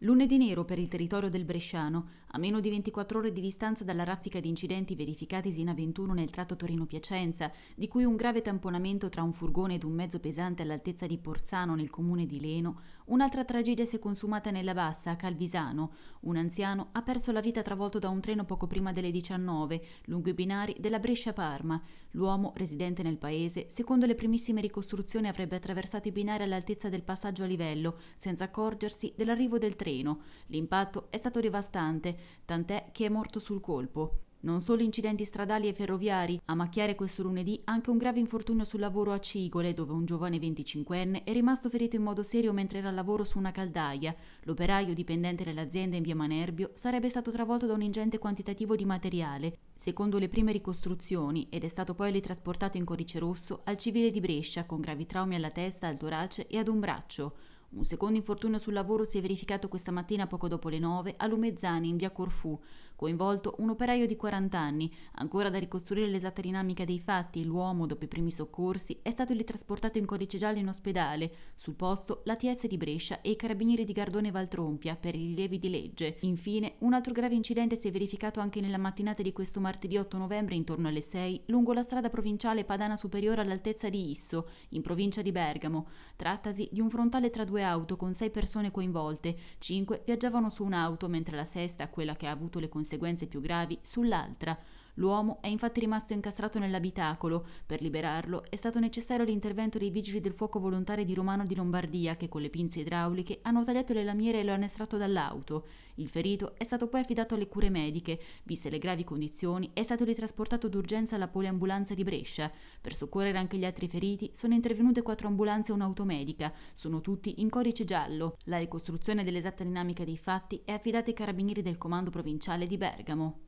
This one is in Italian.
Lunedì nero per il territorio del Bresciano, a meno di 24 ore di distanza dalla raffica di incidenti verificatisi in A21 nel tratto Torino-Piacenza, di cui un grave tamponamento tra un furgone ed un mezzo pesante all'altezza di Porzano nel comune di Leno, un'altra tragedia si è consumata nella Bassa, a Calvisano. Un anziano ha perso la vita travolto da un treno poco prima delle 19, lungo i binari della Brescia-Parma. L'uomo, residente nel paese, secondo le primissime ricostruzioni avrebbe attraversato i binari all'altezza del passaggio a livello, senza accorgersi dell'arrivo del treno treno. L'impatto è stato devastante, tant'è che è morto sul colpo. Non solo incidenti stradali e ferroviari, a macchiare questo lunedì anche un grave infortunio sul lavoro a Cigole, dove un giovane 25enne è rimasto ferito in modo serio mentre era al lavoro su una caldaia. L'operaio dipendente dell'azienda in via Manerbio sarebbe stato travolto da un ingente quantitativo di materiale, secondo le prime ricostruzioni, ed è stato poi ritrasportato in codice rosso al civile di Brescia con gravi traumi alla testa, al torace e ad un braccio. Un secondo infortunio sul lavoro si è verificato questa mattina poco dopo le 9 a Lumezzani in via Corfù, coinvolto un operaio di 40 anni. Ancora da ricostruire l'esatta dinamica dei fatti, l'uomo, dopo i primi soccorsi, è stato trasportato in codice giallo in ospedale. Sul posto, l'ATS di Brescia e i carabinieri di Gardone Valtrompia per i rilievi di legge. Infine, un altro grave incidente si è verificato anche nella mattinata di questo martedì 8 novembre intorno alle 6, lungo la strada provinciale Padana Superiore all'altezza di Isso, in provincia di Bergamo. Trattasi di un frontale tra due auto con sei persone coinvolte. Cinque viaggiavano su un'auto, mentre la sesta, quella che ha avuto le conseguenze conseguenze più gravi sull'altra. L'uomo è infatti rimasto incastrato nell'abitacolo. Per liberarlo è stato necessario l'intervento dei vigili del fuoco volontari di Romano di Lombardia che con le pinze idrauliche hanno tagliato le lamiere e lo hanno estratto dall'auto. Il ferito è stato poi affidato alle cure mediche. Viste le gravi condizioni, è stato ritrasportato d'urgenza alla poliambulanza di Brescia. Per soccorrere anche gli altri feriti sono intervenute quattro ambulanze e un'automedica. Sono tutti in codice giallo. La ricostruzione dell'esatta dinamica dei fatti è affidata ai carabinieri del comando provinciale di di Bergamo.